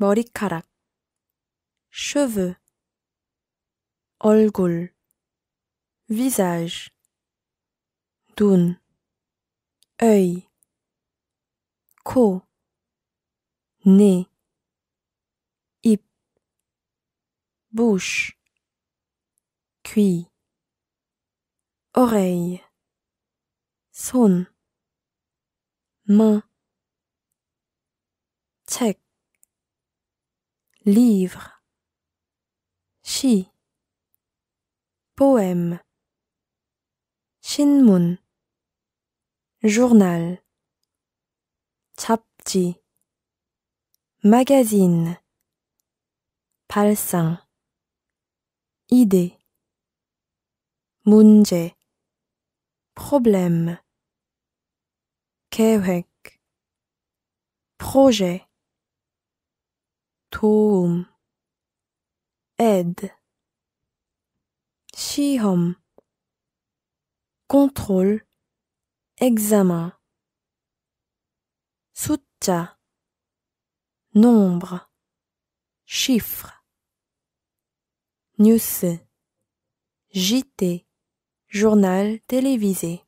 머리카락 cheveux 얼굴 visage 눈 œil 코 nez Ip. bouche cuit oreille Son. main livre, chi, poème, shinmun, journal, 잡지, magazine, 발상, idée, 문제, problème, 계획, projet, 도움 aide 시험 contrôle examen 숫자 nombre chiffre news JT journal télévisé